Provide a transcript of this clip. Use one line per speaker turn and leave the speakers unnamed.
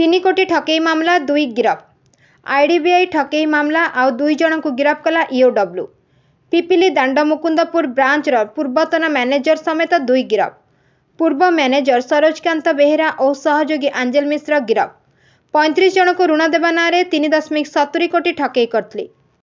ତିନି କୋଟି ଠକେଇ ମାମଲା ଦୁଇ ଗିରଫ ଆଇଡିବିଆଇ ଠକେଇ ମାମଲା ଆଉ ଦୁଇ ଜଣଙ୍କୁ ଗିରଫ କଲା ଇଓଡବ୍ଲ୍ୟୁ ପିପିଲି ଦାଣ୍ଡମୁକୁନ୍ଦପୁର ବ୍ରାଞ୍ଚର ପୂର୍ବତନ ମ୍ୟାନେଜର ସମେତ ଦୁଇ ଗିରଫ ପୂର୍ବ ମ୍ୟାନେଜର ସରୋଜକାନ୍ତ ବେହେରା ଓ ସହଯୋଗୀ ଆଞ୍ଜେଲ ମିଶ୍ର ଗିରଫ ପଇଁତିରିଶ ଜଣଙ୍କୁ ଋଣ ଦେବା ନାଁରେ ତିନି ଦଶମିକ ସତୁରି କୋଟି ଠକେଇ କରିଥିଲେ